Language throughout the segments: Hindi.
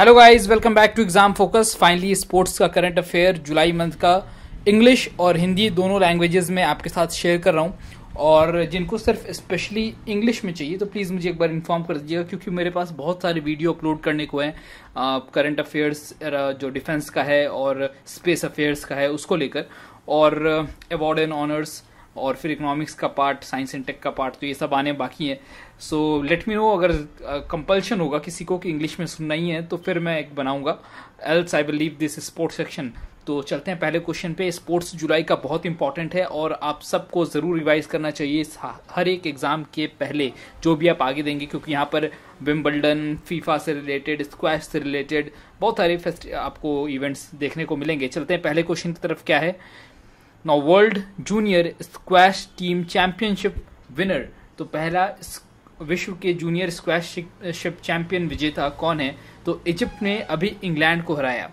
hello guys welcome back to exam focus finally sports का करंट अफेयर जुलाई मंथ का इंग्लिश और हिंदी दोनों लैंग्वेजेस में आपके साथ शेयर कर रहा हूँ और जिनको सिर्फ स्पेशली इंग्लिश में चाहिए तो प्लीज़ मुझे एक बार इन्फॉर्म कर दीजिएगा क्योंकि मेरे पास बहुत सारे वीडियो अपलोड करने को हैं करंट अफेयर्स जो डिफेंस का है और स्पेस अफेयर्स का है उसको लेकर और अवार्ड एंड ऑनर्स और फिर इकोनॉमिक्स का पार्ट साइंस एंड टेक का पार्ट तो ये सब आने बाकी है सो लेट मी नो अगर कंपल्शन uh, होगा किसी को कि इंग्लिश में सुनना ही है तो फिर मैं एक बनाऊंगा else I believe this sports section तो चलते हैं पहले क्वेश्चन पे स्पोर्ट्स जुलाई का बहुत इंपॉर्टेंट है और आप सबको ज़रूर रिवाइज करना चाहिए हर एक एग्ज़ाम के पहले जो भी आप आगे देंगे क्योंकि यहाँ पर विम्बल्डन फीफा से रिलेटेड स्क्वैश से रिलेटेड बहुत सारे फेस्ट आपको इवेंट्स देखने को मिलेंगे चलते हैं पहले क्वेश्चन की तरफ क्या है no world junior squash team championship winner तो पहला विश्व के जूनियर स्क्वैश शिप चैंपियन विजेता कौन है तो इजिप्ट ने अभी इंग्लैंड को हराया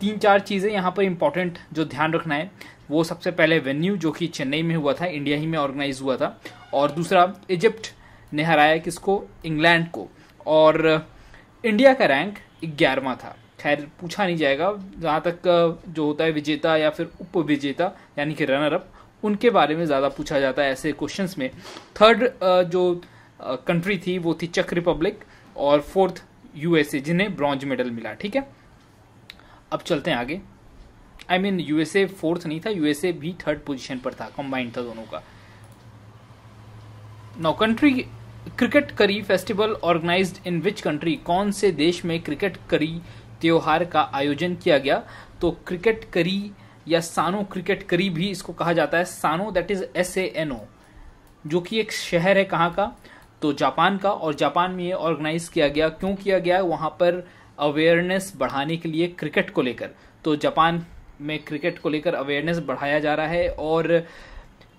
तीन चार चीज़ें यहाँ पर इंपॉर्टेंट जो ध्यान रखना है वो सबसे पहले वेन्यू जो कि चेन्नई में हुआ था इंडिया ही में ऑर्गेनाइज हुआ था और दूसरा इजिप्ट ने हराया किसको इंग्लैंड को और इंडिया का रैंक ग्यारहवा था खैर पूछा नहीं जाएगा जहाँ तक जो होता है विजेता या फिर उप विजेता यानी कि रनर अप उनके बारे में ज़्यादा पूछा जाता है ऐसे क्वेश्चंस में थर्ड जो कंट्री थी वो थी चेक रिपब्लिक और फोर्थ यूएसए जिन्हें ब्रॉन्ज मेडल मिला ठीक है अब चलते हैं आगे आई मीन यूएसए फोर्थ नहीं था यूएसए भी थर्ड पोजीशन पर था कंबाइंड था दोनों का नौ country cricket curry festival organise in which country कौन से देश में क्रिकेट करी त्योहार का आयोजन किया गया तो क्रिकेट करी या सानो क्रिकेट करी भी इसको कहा जाता है सानो that is S A N O जो कि एक शहर है कहाँ का तो जापान का और जापान में ये ऑर्गेनाइज किया गया क्यों किया गया वहां पर अवेयरनेस बढ़ाने के लिए क्रिकेट को लेकर तो जापान में क्रिकेट को लेकर अवेयरनेस बढ़ाया जा रहा है और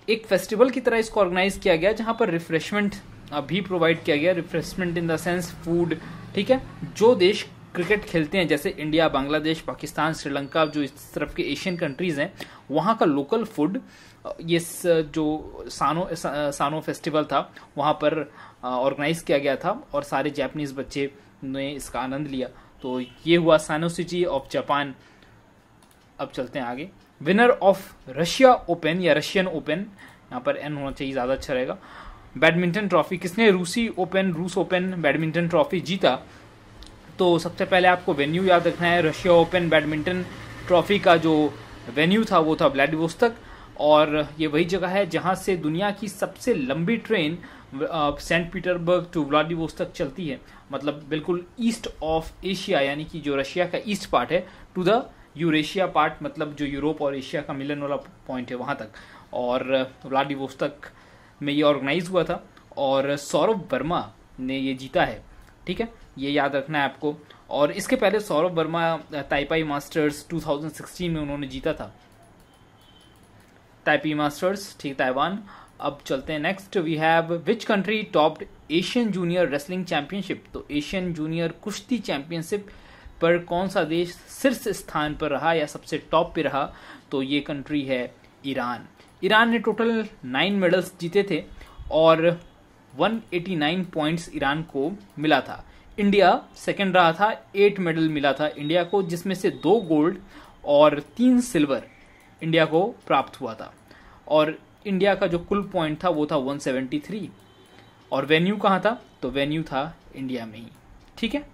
एक फेस्टिवल की तरह इसको ऑर्गेनाइज किया गया जहां पर रिफ्रेशमेंट भी प्रोवाइड किया गया refreshment in the sense food ठीक है जो देश क्रिकेट खेलते हैं जैसे इंडिया बांग्लादेश पाकिस्तान श्रीलंका जो इस तरफ के एशियन कंट्रीज़ हैं वहां का लोकल फूड ये जो सानो सानो फेस्टिवल था वहां पर ऑर्गेनाइज किया गया था और सारे जापानीज बच्चे ने इसका आनंद लिया तो ये हुआ सानोसिटी ऑफ जापान अब चलते हैं आगे विनर ऑफ रशिया ओपन या रशियन ओपन यहाँ पर एन होना चाहिए ज़्यादा अच्छा रहेगा बैडमिंटन ट्रॉफी किसने रूसी ओपन रूस ओपन बैडमिंटन ट्रॉफी जीता तो सबसे पहले आपको वेन्यू याद रखना है रशिया ओपन बैडमिंटन ट्रॉफी का जो वेन्यू था वो था ब्लैडिवोस्तक और ये वही जगह है जहाँ से दुनिया की सबसे लंबी train Saint Petersburg to Vladivostok चलती है मतलब बिल्कुल ईस्ट ऑफ एशिया यानी कि जो रशिया का ईस्ट पार्ट है टू द यूरेशिया पार्ट मतलब जो यूरोप और एशिया का मिलन वाला पॉइंट है वहाँ तक और व्लादिवोस्तक में ये ऑर्गेनाइज हुआ था और सौरभ वर्मा ने ये जीता है ठीक है ये याद रखना है आपको और इसके पहले सौरभ वर्मा ताइपाई मास्टर्स 2016 में उन्होंने जीता था ताइपी मास्टर्स ठीक ताइवान अब चलते हैं next we have which country topped Asian junior wrestling championship तो एशियन जूनियर कुश्ती चैंपियनशिप पर कौन सा देश शीर्ष स्थान पर रहा या सबसे टॉप पे रहा तो ये कंट्री है ईरान ईरान ने टोटल नाइन मेडल्स जीते थे और 189 पॉइंट्स ईरान को मिला था इंडिया सेकंड रहा था एट मेडल मिला था इंडिया को जिसमें से दो गोल्ड और तीन सिल्वर इंडिया को प्राप्त हुआ था और इंडिया का जो कुल पॉइंट था वो था 173 और वेन्यू कहाँ था तो वेन्यू था इंडिया में ही ठीक है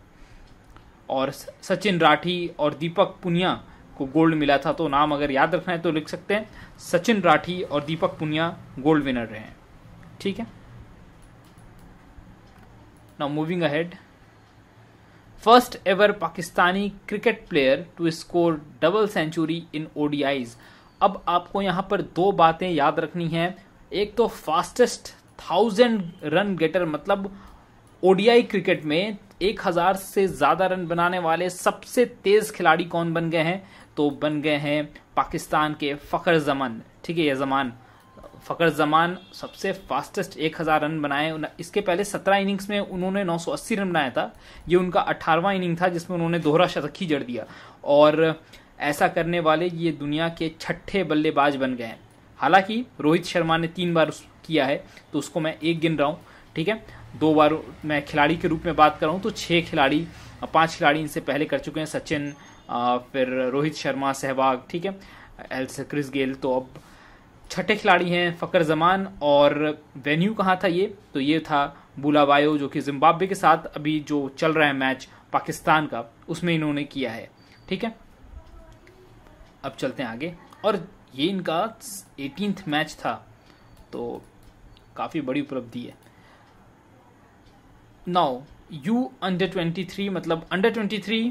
और सचिन राठी और दीपक पुनिया को गोल्ड मिला था तो नाम अगर याद रखना है तो लिख सकते हैं सचिन राठी और दीपक पुनिया गोल्ड विनर रहे हैं ठीक है now moving ahead first ever Pakistani cricket player to score double century in ODIs अब आपको यहां पर दो बातें याद रखनी है एक तो फास्टेस्ट थाउजेंड रन गेटर मतलब ओडीआई क्रिकेट में एक हजार से ज्यादा रन बनाने वाले सबसे तेज खिलाड़ी कौन बन गए हैं तो बन गए हैं पाकिस्तान के फ़खर जमान ठीक है ये जमान फ़खर जमान सबसे फास्टेस्ट एक हज़ार रन बनाए इसके पहले सत्रह इनिंग्स में उन्होंने 980 रन बनाया था ये उनका अट्ठारहवां इनिंग था जिसमें उन्होंने दोहरा शतक ही जड़ दिया और ऐसा करने वाले ये दुनिया के छठे बल्लेबाज बन गए हैं हालांकि रोहित शर्मा ने तीन बार किया है तो उसको मैं एक गिन रहा हूँ ठीक है दो बार मैं खिलाड़ी के रूप में बात कर रहा हूँ तो छः खिलाड़ी पांच खिलाड़ी इनसे पहले कर चुके हैं सचिन फिर रोहित शर्मा सहवाग ठीक है एल क्रिस गेल तो अब छठे खिलाड़ी हैं फ़कर जमान और वेन्यू कहाँ था ये तो ये था बुलावायो जो कि जिम्बाब्वे के साथ अभी जो चल रहा है मैच पाकिस्तान का उसमें इन्होंने किया है ठीक है अब चलते हैं आगे और ये इनका एटीनथ मैच था तो काफ़ी बड़ी उपलब्धि है now you under twenty three मतलब under twenty three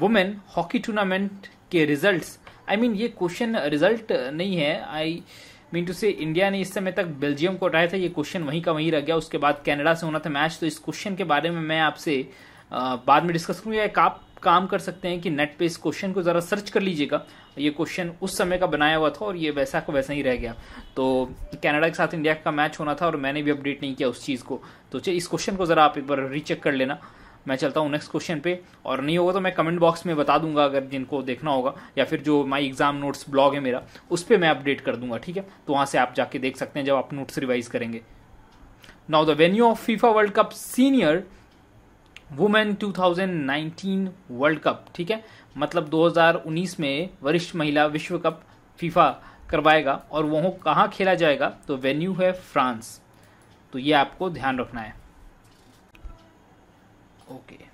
women hockey tournament के रिजल्ट्स आई मीन ये क्वेश्चन रिजल्ट नहीं है I mean to say India ने इस समय तक बेल्जियम को हटाया था ये क्वेश्चन वहीं का वहीं रह गया उसके बाद कनाडा से होना था मैच तो इस क्वेश्चन के बारे में मैं आपसे बाद में डिस्कस करूंगा एक आप काम कर सकते हैं कि नेट पे इस क्वेश्चन को ज़रा सर्च कर लीजिएगा ये क्वेश्चन उस समय का बनाया हुआ था और ये वैसा को वैसा ही रह गया तो कनाडा के साथ इंडिया का मैच होना था और मैंने भी अपडेट नहीं किया उस चीज़ को तो चलिए इस क्वेश्चन को ज़रा आप एक बार रीचेक कर लेना मैं चलता हूँ नेक्स्ट क्वेश्चन पे और नहीं होगा तो मैं कमेंट बॉक्स में बता दूंगा अगर जिनको देखना होगा या फिर जो माई एग्जाम नोट्स ब्लॉग है मेरा उस पर मैं अपडेट कर दूंगा ठीक है तो वहां से आप जाके देख सकते हैं जब आप नोट्स रिवाइज करेंगे now the venue of FIFA World Cup senior women 2019 World Cup ठीक है मतलब 2019 में वरिष्ठ महिला विश्व कप फीफा करवाएगा और वह कहाँ खेला जाएगा तो वेन्यू है फ्रांस तो ये आपको ध्यान रखना है okay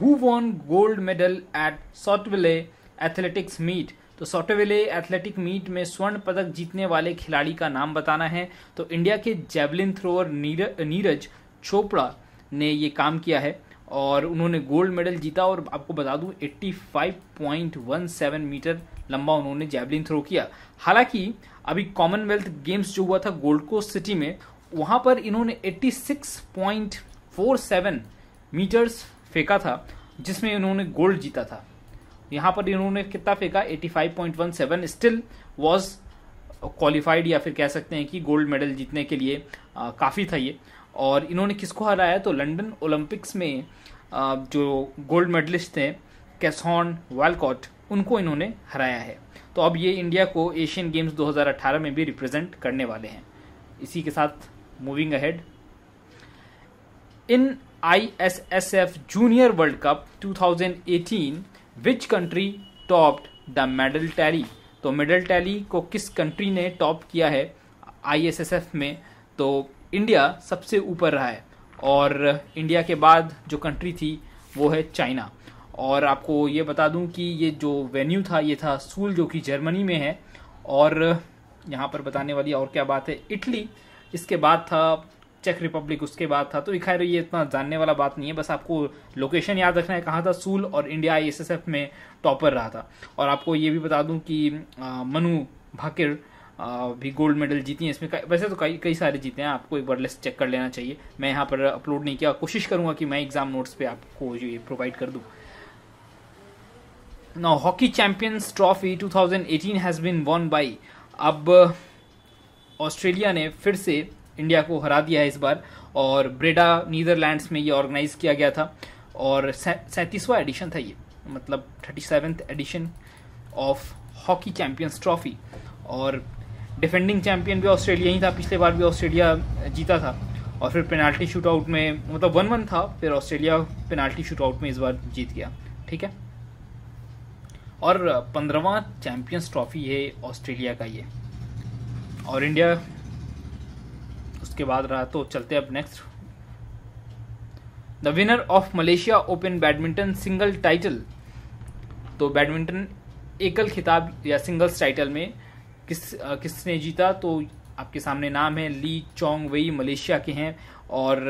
who won gold medal at Sotteville athletics meet तो सॉटविले एथलेटिक मीट में स्वर्ण पदक जीतने वाले खिलाड़ी का नाम बताना है तो इंडिया के जेवलिन थ्रोअर नीरज चोपड़ा ने ये काम किया है और उन्होंने गोल्ड मेडल जीता और आपको बता दूं 85.17 मीटर लंबा उन्होंने जैवलिन थ्रो किया हालांकि अभी कॉमनवेल्थ गेम्स जो हुआ था गोल्ड कोस्ट सिटी में वहां पर इन्होंने 86.47 मीटर्स फेंका था जिसमें इन्होंने गोल्ड जीता था यहां पर इन्होंने कितना फेंका 85.17 स्टिल वाज क्वालिफाइड या फिर कह सकते हैं कि गोल्ड मेडल जीतने के लिए काफ़ी था ये और इन्होंने किसको हराया तो लंदन ओलंपिक्स में जो गोल्ड मेडलिस्ट थे कैसॉन वालकॉट उनको इन्होंने हराया है तो अब ये इंडिया को एशियन गेम्स 2018 में भी रिप्रेजेंट करने वाले हैं इसी के साथ moving ahead in I S S ISSF Junior World Cup 2018 which country topped the medal tally तो मेडल टैली को किस कंट्री ने टॉप किया है एफ में तो इंडिया सबसे ऊपर रहा है और इंडिया के बाद जो कंट्री थी वो है चाइना और आपको ये बता दूं कि ये जो वेन्यू था ये था सूल जो कि जर्मनी में है और यहाँ पर बताने वाली और क्या बात है इटली इसके बाद था चेक रिपब्लिक उसके बाद था तो खैर ये इतना जानने वाला बात नहीं है बस आपको लोकेशन याद रखना है कहाँ था सूल और इंडिया आई में टॉपर रहा था और आपको ये भी बता दूँ कि मनु भाकिर भी गोल्ड मेडल जीती हैं इसमें वैसे तो कई कई सारे जीते हैं आपको एक बार लिस्ट चेक कर लेना चाहिए मैं यहाँ पर अपलोड नहीं किया कोशिश करूँगा कि मैं एग्ज़ाम नोट्स पे आपको जो ये प्रोवाइड कर दूँ now hockey champions trophy 2018 has been won by अब ऑस्ट्रेलिया ने फिर से इंडिया को हरा दिया है इस बार और ब्रेडा नीदरलैंड्स में ये ऑर्गेनाइज किया गया था और सैंतीसवां एडिशन था ये मतलब thirty seventh edition of hockey champions trophy और डिफेंडिंग चैंपियन भी ऑस्ट्रेलिया ही था पिछले बार भी ऑस्ट्रेलिया जीता था और फिर पेनाल्टी शूट आउट में मतलब वन वन था फिर ऑस्ट्रेलिया पेनाल्टी शूट आउट में इस बार जीत गया ठीक है और पंद्रवा चैम्पियंस ट्रॉफी है ऑस्ट्रेलिया का ये और इंडिया उसके बाद रहा तो चलते अब next the winner of Malaysia open badminton single title तो बैडमिंटन एकल खिताब या सिंगल्स टाइटल में किस किसने जीता तो आपके सामने नाम है ली चोंग वेई मलेशिया के हैं और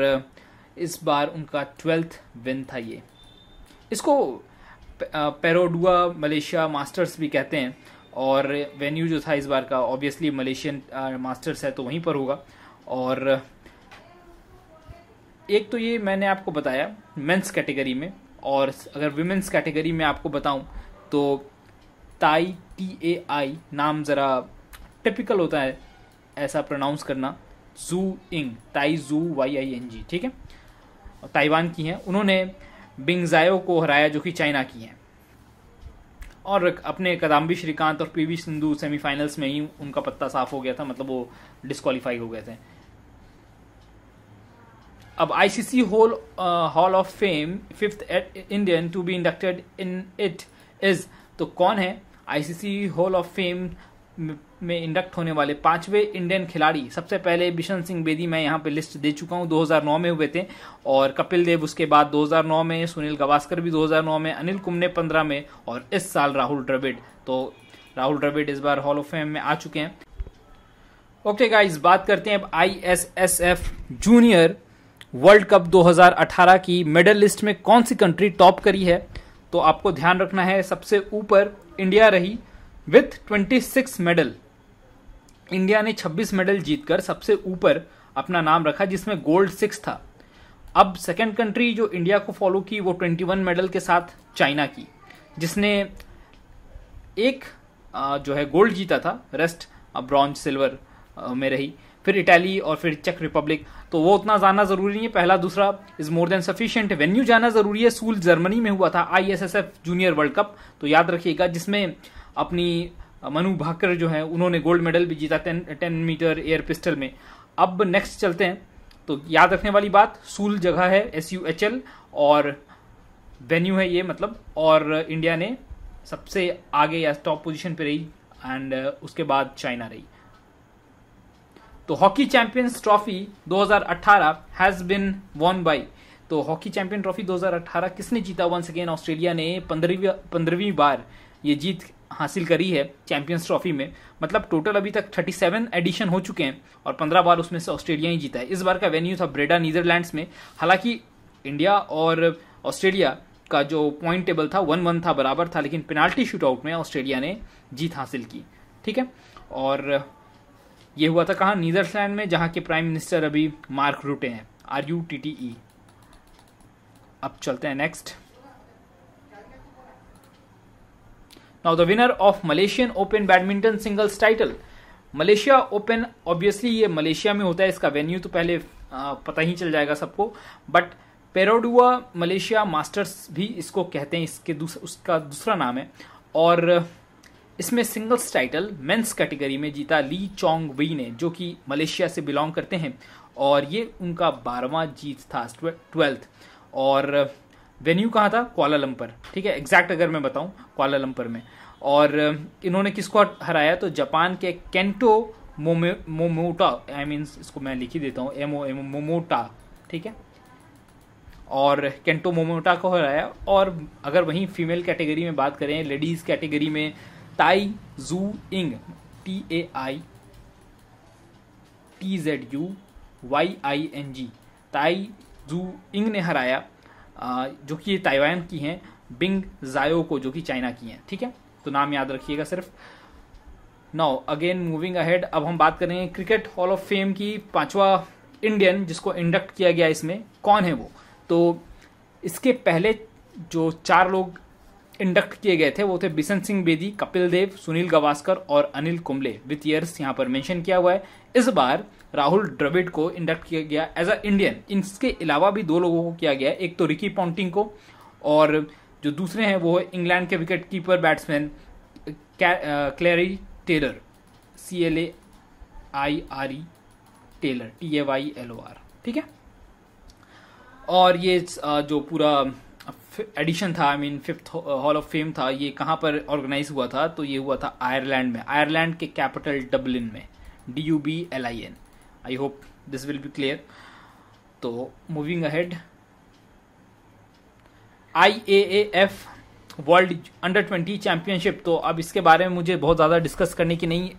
इस बार उनका ट्वेल्थ विन था ये इसको पेरोडुआ मलेशिया मास्टर्स भी कहते हैं और वेन्यू जो था इस बार का ऑब्वियसली मलेशियन मास्टर्स है तो वहीं पर होगा और एक तो ये मैंने आपको बताया मेंस कैटेगरी में और अगर वुमेंस कैटेगरी में आपको बताऊं तो ताई टी ए आई नाम ज़रा टिपिकल होता है ऐसा प्रोनाउंस करना जू इंग ताई जू वाई आई एन जी ठीक है ताइवान की हैं उन्होंने बिंगजायो को हराया जो कि चाइना की हैं और अपने कदम्बी श्रीकांत और पी वी सिंधु सेमीफाइनल्स में ही उनका पत्ता साफ हो गया था मतलब वो डिस्कालीफाई हो गए थे अब ICC hall hall of fame fifth Indian to be inducted in it is तो कौन है आईसीसी हॉल ऑफ फेम में इंडक्ट होने वाले पांचवे इंडियन खिलाड़ी सबसे पहले बिशन सिंह बेदी मैं यहाँ पे लिस्ट दे चुका हूँ 2009 में हुए थे और कपिल देव उसके बाद 2009 में सुनील गवास्कर भी 2009 में अनिल कुमने 15 में और इस साल राहुल द्रविड़ तो राहुल द्रविड़ इस बार हॉल ऑफ फेम में आ चुके हैं ओके का बात करते हैं अब एफ जूनियर वर्ल्ड कप 2018 की मेडल लिस्ट में कौन सी कंट्री टॉप करी है तो आपको ध्यान रखना है सबसे ऊपर इंडिया रही विथ 26 मेडल इंडिया ने 26 मेडल जीतकर सबसे ऊपर अपना नाम रखा जिसमें गोल्ड सिक्स था अब सेकेंड कंट्री जो इंडिया को फॉलो की वो 21 मेडल के साथ चाइना की जिसने एक जो है गोल्ड जीता था रेस्ट ब्रॉन्ज सिल्वर में रही फिर इटली और फिर चेक रिपब्लिक तो वो उतना जाना जरूरी नहीं है पहला दूसरा is more than sufficient venue जाना जरूरी है सूल जर्मनी में हुआ था एफ जूनियर वर्ल्ड कप तो याद रखिएगा जिसमें अपनी मनु भाकर जो है उन्होंने गोल्ड मेडल भी जीता ten ten meter air pistol में अब नेक्स्ट चलते हैं तो याद रखने वाली बात सूल जगह है एस यू एच एल और वेन्यू है ये मतलब और इंडिया ने सबसे आगे या टॉप पोजीशन पे रही एंड उसके बाद चाइना रही तो hockey champions trophy 2018 has been won by तो हॉकी चैंपियन ट्रॉफी 2018 किसने जीता वंस अगेन ऑस्ट्रेलिया ने पंद्रहवीं पंद्रहवीं बार ये जीत हासिल करी है चैंपियंस ट्रॉफी में मतलब टोटल अभी तक 37 एडिशन हो चुके हैं और 15 बार उसमें से ऑस्ट्रेलिया ही जीता है इस बार का वेन्यू था ब्रेडा नीदरलैंड्स में हालांकि इंडिया और ऑस्ट्रेलिया का जो पॉइंट टेबल था वन वन था बराबर था लेकिन पेनाल्टी शूट आउट में ऑस्ट्रेलिया ने जीत हासिल की ठीक है और ये हुआ था कहा नीदरलैंड में जहां के प्राइम मिनिस्टर अभी मार्क रूटे हैं R U T T E अब चलते हैं next now the winner of Malaysian open badminton singles title Malaysia open obviously ये मलेशिया में होता है इसका वेन्यू तो पहले पता ही चल जाएगा सबको बट पेरोडुआ मलेशिया मास्टर्स भी इसको कहते हैं इसके दूस, उसका दूसरा नाम है और इसमें सिंगल्स टाइटल मेंस कैटेगरी में जीता ली चोंग वी ने जो कि मलेशिया से बिलोंग करते हैं और ये उनका बारहवा जीत था ट्वेल्थ और वेन्यू uh, कहाँ था कोलालंपर ठीक है एग्जैक्ट अगर मैं बताऊँ कोलालंपर में और uh, इन्होंने किसको हराया तो जापान के कैंटो मोमोटा आई मीन इसको मैं लिख ही देता हूँ एम ओ एम मोमोटा ठीक है और कैंटो मोमोटा को हराया और अगर वहीं फीमेल कैटेगरी में बात करें लेडीज़ कैटेगरी में Tai Tzu Ying T A I T Z U Y I N G Tai Tzu इंग ने हराया जो कि ताइवान की हैं बिंग जायो को जो कि चाइना की हैं ठीक है तो नाम याद रखिएगा सिर्फ नाउ अगेन मूविंग अहेड अब हम बात करेंगे क्रिकेट हॉल ऑफ फेम की पांचवा इंडियन जिसको इंडक्ट किया गया इसमें कौन है वो तो इसके पहले जो चार लोग इंडक्ट किए गए थे वो थे बिशन सिंह बेदी कपिल देव सुनील गवास्कर और अनिल कुंबले विथ ईयर्स यहाँ पर मेंशन किया हुआ है इस बार राहुल द्रविड को इंडक्ट किया गया एज अ इंडियन इसके अलावा भी दो लोगों को किया गया एक तो रिकी पॉन्टिंग को और जो दूसरे हैं वो है इंग्लैंड के wicket keeper batsman Claire Taylor C L A I R E Taylor T A Y L O R ठीक है और ये uh, जो पूरा एडिशन था I mean fifth hall of fame था ये कहाँ पर ऑर्गेनाइज हुआ था तो ये हुआ था आयरलैंड में आयरलैंड के कैपिटल डबलिन में D U B L I N I hope this will be clear तो moving ahead I A F world under twenty championship तो अब इसके बारे में मुझे बहुत ज़्यादा डिस्कस करने की नहीं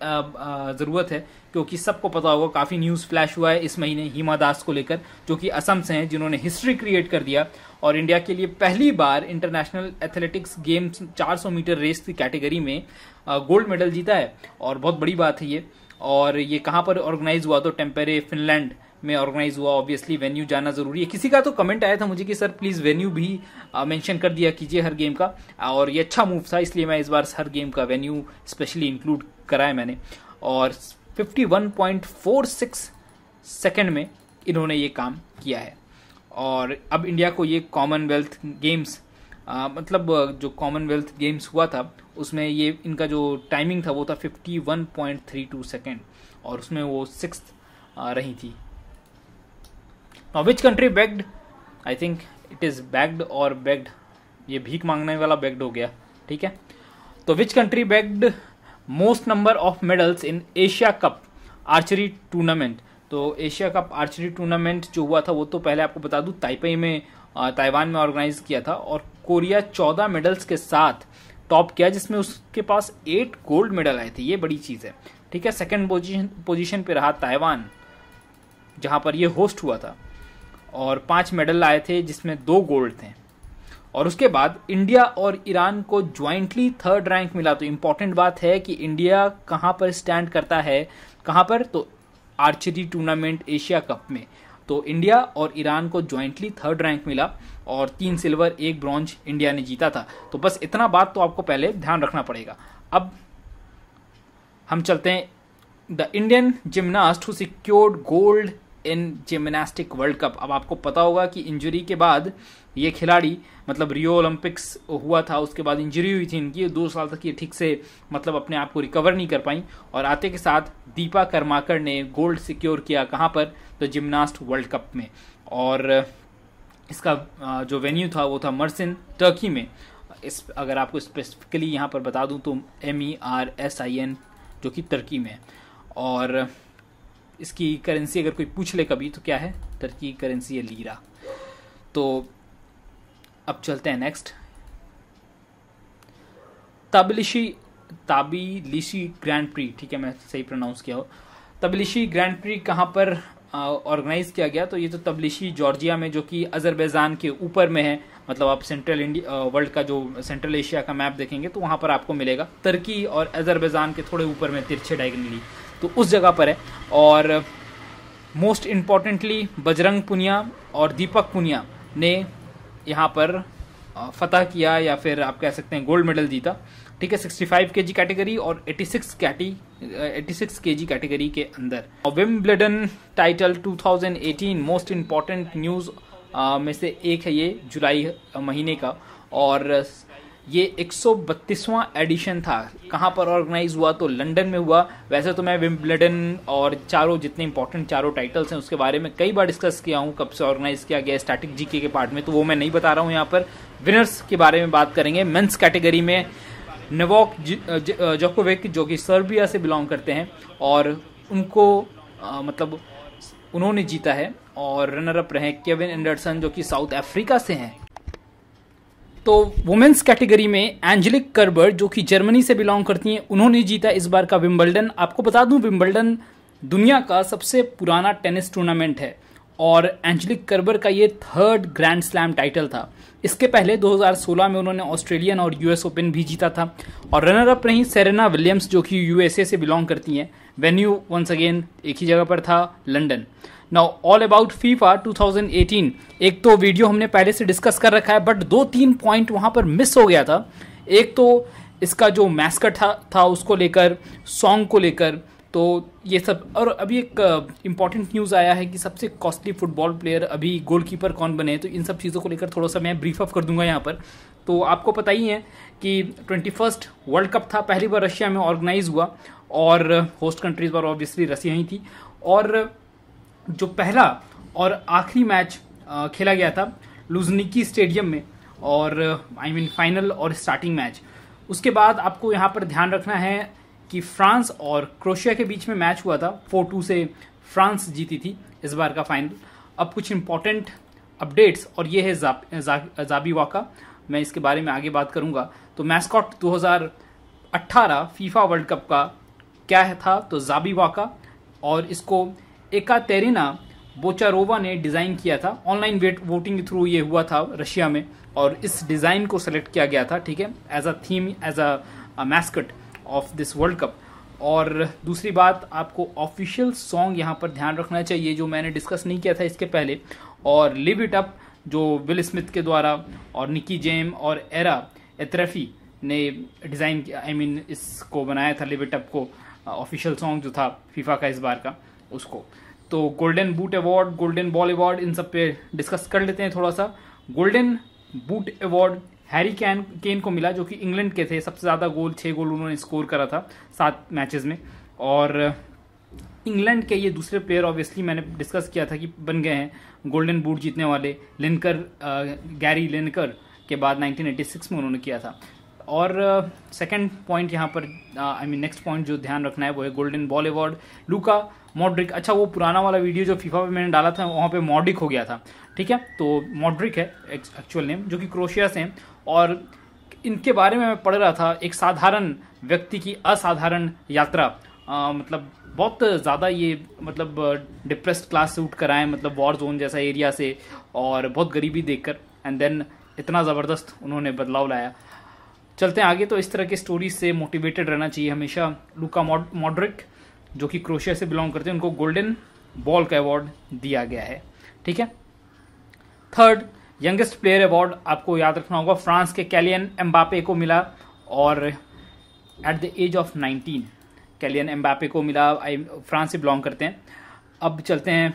ज़रूरत है क्योंकि सबको पता होगा काफ़ी न्यूज़ फ्लैश हुआ है इस महीने हिमा दास को लेकर जो कि असम से हैं जिन्होंने हिस्ट्री क्रिएट कर दिया और इंडिया के लिए पहली बार international athletics games 400 meter race की कैटेगरी में गोल्ड मेडल जीता है और बहुत बड़ी बात है ये और ये कहाँ पर ऑर्गेनाइज हुआ तो टेम्पेरे फिनलैंड में ऑर्गेनाइज हुआ ऑब्वियसली वेन्यू जाना जरूरी है किसी का तो कमेंट आया था मुझे कि सर प्लीज़ वेन्यू भी मेंशन कर दिया कीजिए हर गेम का और ये अच्छा मूव था इसलिए मैं इस बार हर गेम का वेन्यू स्पेशली इंक्लूड कराया मैंने और 51.46 सेकंड में इन्होंने ये काम किया है और अब इंडिया को ये कॉमनवेल्थ गेम्स आ, मतलब जो कॉमनवेल्थ गेम्स हुआ था उसमें ये इनका जो टाइमिंग था वो था 51.32 सेकंड और उसमें वो सिक्स रही थी now which country begged I think it is bagged और बेग्ड ये भीख मांगने वाला बेग्ड हो गया ठीक है तो which country begged most number of medals in Asia cup archery tournament तो एशिया कप आर्चरी टूर्नामेंट जो हुआ था वो तो पहले आपको बता दूं ताइपई में ताइवान में ऑर्गेनाइज किया था और कोरिया चौदह मेडल्स के साथ टॉप किया जिसमें उसके पास एट गोल्ड मेडल आए थे ये बड़ी चीज़ है ठीक है सेकेंड पोजिशन पोजिशन पे रहा ताइवान जहां पर यह होस्ट हुआ था और पांच मेडल आए थे जिसमें दो गोल्ड थे और उसके बाद इंडिया और ईरान को ज्वाइंटली थर्ड रैंक मिला तो इम्पोर्टेंट बात है कि इंडिया कहाँ पर स्टैंड करता है कहाँ पर तो आर्चरी टूर्नामेंट एशिया कप में तो इंडिया और ईरान को ज्वाइंटली थर्ड रैंक मिला और तीन सिल्वर एक ब्रॉन्ज इंडिया ने जीता था तो बस इतना बात तो आपको पहले ध्यान रखना पड़ेगा अब हम चलते हैं the Indian gymnast who secured gold in gymnastic world cup अब आपको पता होगा कि इंजरी के बाद ये खिलाड़ी मतलब रियो ओलंपिक्स हुआ था उसके बाद इंजरी हुई थी इनकी दो साल तक ये ठीक से मतलब अपने आप को रिकवर नहीं कर पाई और आते के साथ दीपा कर्माकर ने गोल्ड सिक्योर किया कहाँ पर तो जिम्नास्ट वर्ल्ड कप में और इसका जो वेन्यू था वो था मर्सिन टर्की में इस अगर आपको स्पेसिफिकली यहाँ पर बता दूँ तो M E R S I N जो कि टर्की में और इसकी करेंसी अगर कोई पूछ ले कभी तो क्या है टर्की करेंसी है लीरा तो अब चलते हैं next Tbilisi Tbilisi grand prix ठीक है मैं सही प्रोनाउंस किया हो तबलिशी ग्रैंड प्री कहाँ पर ऑर्गेनाइज किया गया तो ये तो तबलिशी जॉर्जिया में जो कि अजरबैजान के ऊपर में है मतलब आप सेंट्रल इंडिया वर्ल्ड का जो सेंट्रल एशिया का मैप देखेंगे तो वहाँ पर आपको मिलेगा तुर्की और अजरबैजान के थोड़े ऊपर में तिरछे डायगनली तो उस जगह पर है और मोस्ट इम्पॉर्टेंटली बजरंग पुनिया और दीपक पुनिया ने यहाँ पर फतह किया या फिर आप कह सकते हैं गोल्ड मेडल जीता ठीक है 65 के जी कैटेगरी और 86 कैटी एटी सिक्स के जी कैटेगरी के अंदर Wimbledon title 2018 most important news में से एक है ये जुलाई महीने का और ये 132वां एडिशन था कहाँ पर ऑर्गेनाइज हुआ तो लंदन में हुआ वैसे तो मैं विम्बलडन और चारों जितने इंपॉर्टेंट चारों टाइटल्स हैं उसके बारे में कई बार डिस्कस किया हूँ कब से ऑर्गेनाइज किया गया स्टैटिक जीके के पार्ट में तो वो मैं नहीं बता रहा हूँ यहाँ पर विनर्स के बारे में बात करेंगे मेन्स कैटेगरी में नवोक जोकोविक जो कि सर्बिया से बिलोंग करते हैं और उनको आ, मतलब उन्होंने जीता है और रनर अप रहे केविन एंडरसन जो कि साउथ अफ्रीका से हैं तो वुमेन्स कैटेगरी में एंजेलिक कर्बर जो कि जर्मनी से बिलोंग करती हैं उन्होंने जीता इस बार का विम्बल्डन आपको बता दूं विम्बल्डन दुनिया का सबसे पुराना टेनिस टूर्नामेंट है और एंजेलिक कर्बर का ये थर्ड ग्रैंड स्लैम टाइटल था इसके पहले 2016 में उन्होंने ऑस्ट्रेलियन और यूएस ओपन भी जीता था और रनर अप रही सेरेना विलियम्स जो कि यूएसए से बिलोंग करती हैं वेन्यू वंस अगेन एक ही जगह पर था London now all about FIFA 2018 एक तो वीडियो हमने पहले से डिस्कस कर रखा है बट दो तीन पॉइंट वहां पर मिस हो गया था एक तो इसका जो मैस्कट था, था उसको लेकर सॉन्ग को लेकर तो ये सब और अभी एक इम्पॉर्टेंट न्यूज़ आया है कि सबसे कॉस्टली फुटबॉल प्लेयर अभी गोलकीपर कौन बने तो इन सब चीज़ों को लेकर थोड़ा सा मैं ब्रीफ अप कर दूंगा यहाँ पर तो आपको पता ही है कि ट्वेंटी फर्स्ट वर्ल्ड कप था पहली बार रशिया में ऑर्गेनाइज हुआ और होस्ट कंट्रीज पर ऑब्वियसली रसिया ही थी और जो पहला और आखिरी मैच खेला गया था लुजनिकी स्टेडियम में और आई मीन फाइनल और स्टार्टिंग मैच उसके बाद आपको यहाँ पर ध्यान रखना है कि फ्रांस और क्रोशिया के बीच में मैच हुआ था फोर टू से फ्रांस जीती थी इस बार का फाइनल अब कुछ इम्पोर्टेंट अपडेट्स और ये है जा, जा, जाबी वाका मैं इसके बारे में आगे बात करूंगा तो मैस्कॉट 2018 फीफा वर्ल्ड कप का क्या है था तो जाबी वाका और इसको एका तेरिना बोचारोवा ने डिज़ाइन किया था ऑनलाइन वेट वोटिंग के थ्रू ये हुआ था रशिया में और इस डिज़ाइन को सेलेक्ट किया गया था ठीक है as a theme as a mascot of this world cup और दूसरी बात आपको ऑफिशियल सॉन्ग यहाँ पर ध्यान रखना चाहिए जो मैंने डिस्कस नहीं किया था इसके पहले और लिव इट अप जो विल स्मिथ के द्वारा और निकी जेम और एरा एथरेफी ने डिज़ाइन किया आई I मीन mean, इसको बनाया था लिव इट अप को ऑफिशियल सॉन्ग जो था फीफा का इस बार का उसको तो golden boot award golden ball award इन सब पे डिस्कस कर लेते हैं थोड़ा सा golden boot award Harry Kane Kane को मिला जो कि इंग्लैंड के थे सबसे ज़्यादा गोल छः गोल उन्होंने स्कोर करा था सात मैचेस में और इंग्लैंड के ये दूसरे प्लेयर ऑब्वियसली मैंने डिस्कस किया था कि बन गए हैं गोल्डन बूट जीतने वाले लिनकर गैरी लिनकर के बाद 1986 में उन्होंने किया था और सेकंड पॉइंट यहाँ पर आई मीन नेक्स्ट पॉइंट जो ध्यान रखना है वो है golden ball award Luka Modric अच्छा वो पुराना वाला वीडियो जो फीफा पे मैंने डाला था वहाँ पे मॉड्रिक हो गया था ठीक है तो मॉड्रिक है एक्चुअल नेम जो कि क्रोशिया से हैं और इनके बारे में मैं पढ़ रहा था एक साधारण व्यक्ति की असाधारण यात्रा आ, मतलब बहुत ज़्यादा ये मतलब डिप्रेस्ड क्लास से उठ कर आए मतलब वॉर जोन जैसा एरिया से और बहुत गरीबी देखकर एंड देन इतना ज़बरदस्त उन्होंने बदलाव लाया चलते हैं आगे तो इस तरह के स्टोरीज से मोटिवेटेड रहना चाहिए हमेशा लुका मॉड्रिक जो कि क्रोशिया से बिलोंग करते हैं उनको गोल्डन बॉल का अवार्ड दिया गया है ठीक है थर्ड यंगेस्ट प्लेयर अवार्ड आपको याद रखना होगा फ्रांस के कैलियन एम्बापे को मिला और at the age of nineteen Kylian Mbappe को मिला आई फ्रांस से बिलोंग करते हैं अब चलते हैं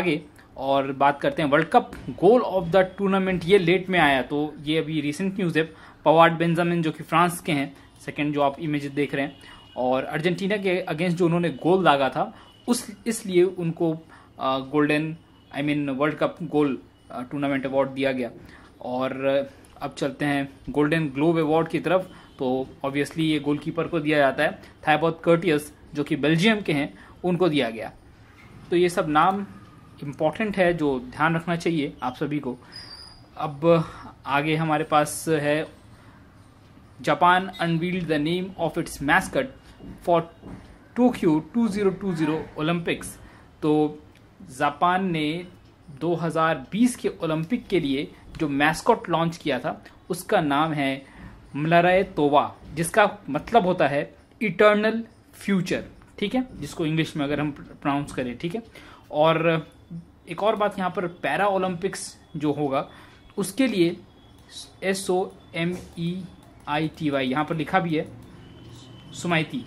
आगे और बात करते हैं world cup goal of the tournament ये लेट में आया तो ये अभी रिसेंट न्यूज़ है पवार्ड बेंजामिन जो कि फ्रांस के हैं सेकेंड जो आप इमेज देख रहे हैं और अर्जेंटीना के अगेंस्ट जो उन्होंने गोल दागा था उस इसलिए उनको golden I mean world cup goal tournament award दिया गया और अब चलते हैं गोल्डन ग्लोब अवार्ड की तरफ तो ऑब्वियसली ये गोलकीपर को दिया जाता है थायबॉथ कर्टियस जो कि बेल्जियम के हैं उनको दिया गया तो ये सब नाम इम्पॉर्टेंट है जो ध्यान रखना चाहिए आप सभी को अब आगे हमारे पास है Japan unveiled the name of its mascot for Tokyo 2020 Olympics तो जापान ने 2020 के ओलंपिक के लिए जो मैस्कॉट लॉन्च किया था उसका नाम है मलराय तोवा जिसका मतलब होता है इटर्नल फ्यूचर ठीक है जिसको इंग्लिश में अगर हम प्रोनाउंस करें ठीक है और एक और बात यहाँ पर पैरा ओलंपिक्स जो होगा उसके लिए S O M E I T Y यहाँ पर लिखा भी है सुमाइती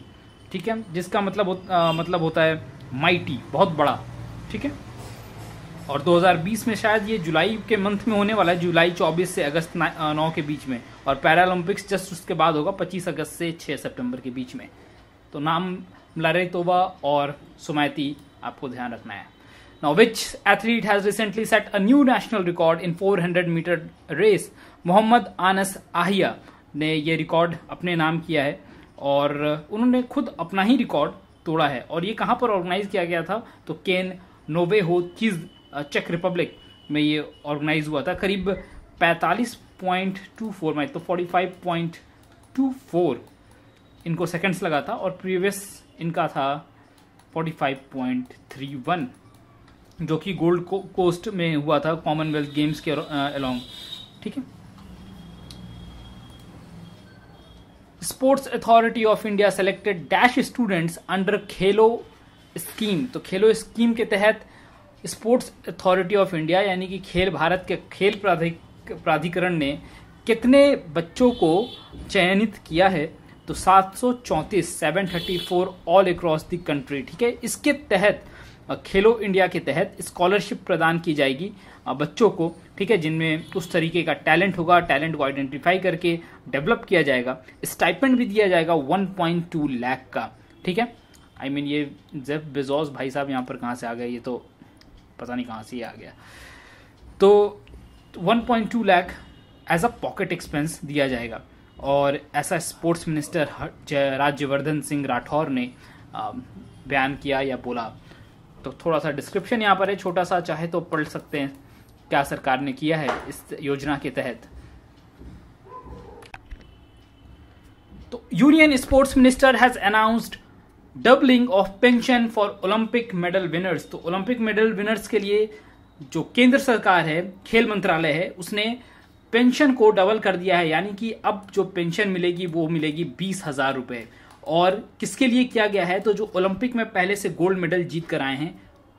ठीक है जिसका मतलब हो, आ, मतलब होता है माइटी बहुत बड़ा ठीक है और 2020 में शायद ये जुलाई के मंथ में होने वाला है जुलाई 24 से अगस्त 9 के बीच में और पैरालंपिक्स जस्ट उसके बाद होगा 25 अगस्त से 6 सितंबर के बीच में तो नाम लारे तोबा और सुमैती आपको ध्यान रखना है now which athlete has recently set a new national record in 400 meter race Mohammad Anas Yahiya ने ये रिकॉर्ड अपने नाम किया है और उन्होंने खुद अपना ही रिकॉर्ड तोड़ा है और ये कहाँ पर ऑर्गेनाइज किया गया था तो केन हो चीज चेक रिपब्लिक में ये ऑर्गेनाइज हुआ था करीब 45.24 में तो 45.24 इनको सेकंड्स लगा था और प्रीवियस इनका था 45.31 जो कि गोल्ड को, कोस्ट में हुआ था कॉमनवेल्थ गेम्स के अलोंग ठीक है sports authority of India selected dash students under Khelo scheme तो खेलो स्कीम के तहत स्पोर्ट्स अथॉरिटी ऑफ इंडिया यानी कि खेल भारत के खेल प्राधिकरण ने कितने बच्चों को चयनित किया है तो सात सौ चौंतीस seven thirty four all across the country ठीक है इसके तहत खेलो इंडिया के तहत स्कॉलरशिप प्रदान की जाएगी बच्चों को ठीक है जिनमें उस तरीके का टैलेंट होगा टैलेंट को आइडेंटिफाई करके डेवलप किया जाएगा स्टाइपेंड भी दिया जाएगा 1.2 लैख का ठीक है आई I मीन mean, ये जेफ बेजोस भाई साहब यहाँ पर कहाँ से आ गए ये तो पता नहीं कहाँ से आ गया तो 1.2 lakh as a pocket expense दिया जाएगा और ऐसा स्पोर्ट्स मिनिस्टर राज्यवर्धन सिंह राठौर ने बयान किया या बोला तो थोड़ा सा डिस्क्रिप्शन यहाँ पर है छोटा सा चाहे तो पढ़ सकते हैं क्या सरकार ने किया है इस योजना के तहत तो union sports minister has announced doubling of pension for Olympic medal winners तो ओलंपिक मेडल विनर्स के लिए जो केंद्र सरकार है खेल मंत्रालय है उसने पेंशन को डबल कर दिया है यानी कि अब जो पेंशन मिलेगी वो मिलेगी बीस हजार रुपए और किसके लिए किया गया है तो जो ओलंपिक में पहले से गोल्ड मेडल जीत कर आए हैं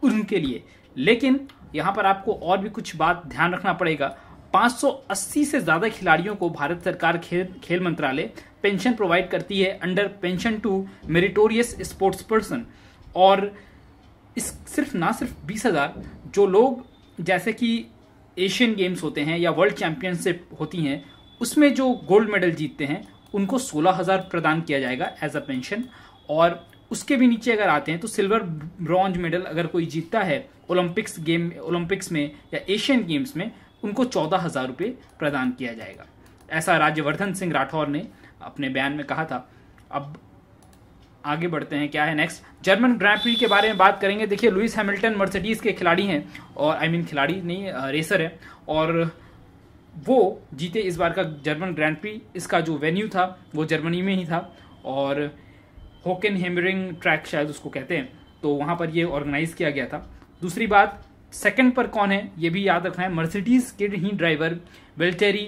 उनके लिए लेकिन यहां पर आपको और भी कुछ बात ध्यान रखना पड़ेगा 580 से ज़्यादा खिलाड़ियों को भारत सरकार खेल खेल मंत्रालय पेंशन प्रोवाइड करती है under pension to meritorious sports person और इस सिर्फ ना सिर्फ बीस हज़ार जो लोग जैसे कि एशियन गेम्स होते हैं या वर्ल्ड चैंपियनशिप होती हैं उसमें जो गोल्ड मेडल जीतते हैं उनको सोलह हज़ार प्रदान किया जाएगा एज अ पेंशन और उसके भी नीचे अगर आते हैं तो सिल्वर ब्रॉन्ज मेडल अगर कोई जीतता है ओलंपिक्स गेम ओलंपिक्स में या एशियन गेम्स में उनको चौदह हजार रुपये प्रदान किया जाएगा ऐसा राज्यवर्धन सिंह राठौर ने अपने बयान में कहा था अब आगे बढ़ते हैं क्या है नेक्स्ट जर्मन ग्रैंड प्री के बारे में बात करेंगे देखिए लुइस हैमिल्टन मर्सिडीज के खिलाड़ी हैं और आई I मीन mean, खिलाड़ी नहीं रेसर है और वो जीते इस बार का जर्मन ग्रैंड प्री इसका जो वेन्यू था वो जर्मनी में ही था और होकन हेमरिंग ट्रैक शायद उसको कहते हैं तो वहाँ पर ये ऑर्गेनाइज़ किया गया था दूसरी बात सेकंड पर कौन है ये भी याद रखना है मर्सिडीज के ही driver Valtteri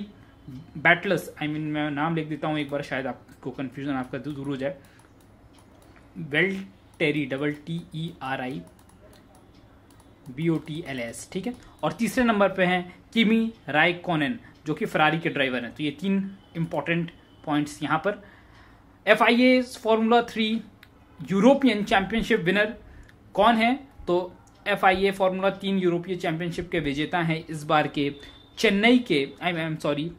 Bottas I I mean mean, मैं नाम लिख देता हूं एक बार शायद आपको कंफ्यूजन आपका दूर हो जाए Valtteri double T E R I B O T L S ठीक है और तीसरे नंबर पे हैं किमी राय कॉनन जो कि फरारी के ड्राइवर हैं तो ये तीन इंपॉर्टेंट पॉइंट्स यहां पर F I A formula three European championship winner कौन है तो एफ आई ए फार्मूला तीन यूरोपीय चैंपियनशिप के विजेता हैं इस बार के चेन्नई के आई एम सॉरी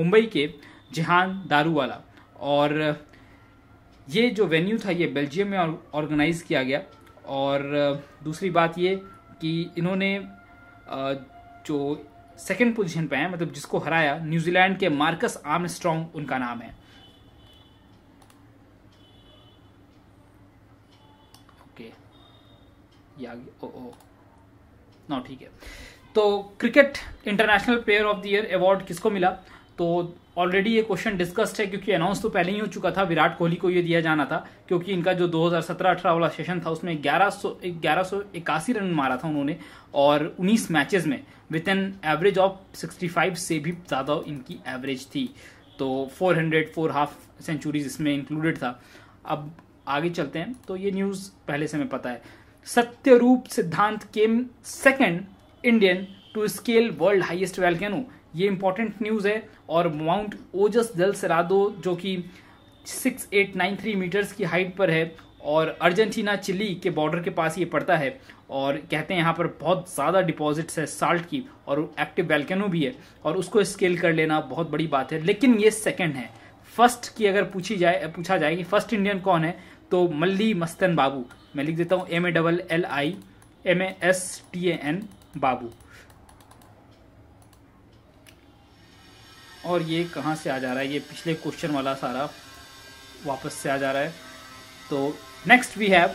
मुंबई के जहान दारूवाला और ये जो वेन्यू था ये बेल्जियम में ऑर्गेनाइज किया गया और दूसरी बात ये कि इन्होंने जो सेकंड पोजीशन पे हैं मतलब जिसको हराया न्यूजीलैंड के मार्कस आर्म उनका नाम है या ओ ओ ना ठीक है तो cricket international player of the year award किसको मिला तो ऑलरेडी ये क्वेश्चन डिस्कस्ड है क्योंकि अनाउंस तो पहले ही हो चुका था विराट कोहली को ये दिया जाना था क्योंकि इनका जो 2017-18 वाला सेशन था उसमें ग्यारह सौ रन मारा था उन्होंने और 19 मैचेस में विथ एन एवरेज ऑफ 65 से भी ज़्यादा इनकी एवरेज थी तो 400 हंड्रेड फोर हाफ सेंचुरीज इसमें इंक्लूडेड था अब आगे चलते हैं तो ये न्यूज़ पहले से हमें पता है Satyarup Siddhanta came second Indian to scale world highest volcano ये इंपॉर्टेंट न्यूज़ है और माउंट ओजस जल सरादो जो कि 6893 मीटर्स की हाइट पर है और अर्जेंटीना चिली के बॉर्डर के पास ये पड़ता है और कहते हैं यहाँ पर बहुत ज़्यादा डिपॉजिट्स है साल्ट की और एक्टिव वेल्केनो भी है और उसको स्केल कर लेना बहुत बड़ी बात है लेकिन ये सेकेंड है फर्स्ट की अगर पूछी जाए पूछा जाए कि फर्स्ट इंडियन कौन है तो मल्ली मस्तन बाबू मैं लिख देता हूँ M A double L I M A S T N बाबू और ये कहाँ से आ जा रहा है ये पिछले क्वेश्चन वाला सारा वापस से आ जा रहा है तो नेक्स्ट वी हैव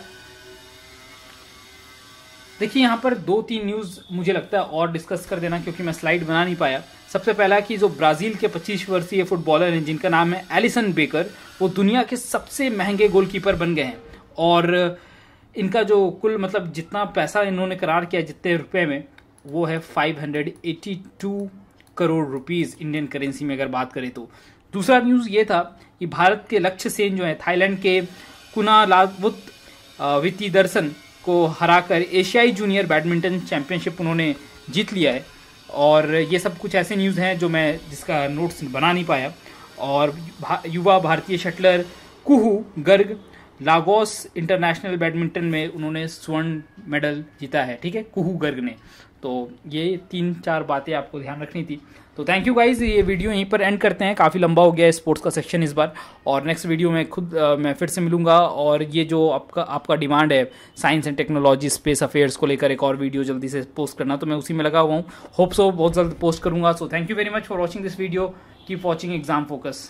देखिए यहाँ पर दो तीन न्यूज़ मुझे लगता है और डिस्कस कर देना क्योंकि मैं स्लाइड बना नहीं पाया सबसे पहला कि जो ब्राज़ील के 25 वर्षीय फुटबॉलर हैं जिनका नाम है एलिसन बेकर वो दुनिया के सबसे महंगे गोलकीपर बन गए हैं और इनका जो कुल मतलब जितना पैसा इन्होंने करार किया जितने रुपए में वो है 582 करोड़ रुपीस इंडियन करेंसी में अगर बात करें तो दूसरा न्यूज़ ये था कि भारत के लक्ष्य सेन जो है थाईलैंड के कुना लावुत वित्ती दर्शन को हराकर एशियाई जूनियर बैडमिंटन चैंपियनशिप उन्होंने जीत लिया है और ये सब कुछ ऐसे न्यूज़ हैं जो मैं जिसका नोट्स बना नहीं पाया और भा, युवा भारतीय shuttler Kuhu Garg Lagos international badminton में उन्होंने स्वर्ण मेडल जीता है ठीक है कुहू गर्ग ने तो ये तीन चार बातें आपको ध्यान रखनी थी तो थैंक यू गाइज ये वीडियो यहीं पर एंड करते हैं काफ़ी लंबा हो गया है स्पोर्ट्स का सेक्शन इस बार और नेक्स्ट वीडियो में खुद आ, मैं फिर से मिलूंगा और ये जो आपका आपका डिमांड है science and technology space affairs को लेकर एक और वीडियो जल्दी से पोस्ट करना तो मैं उसी में लगा हुआ हूँ होप सो बहुत जल्द पोस्ट करूँगा so thank you very much for watching this video keep watching exam focus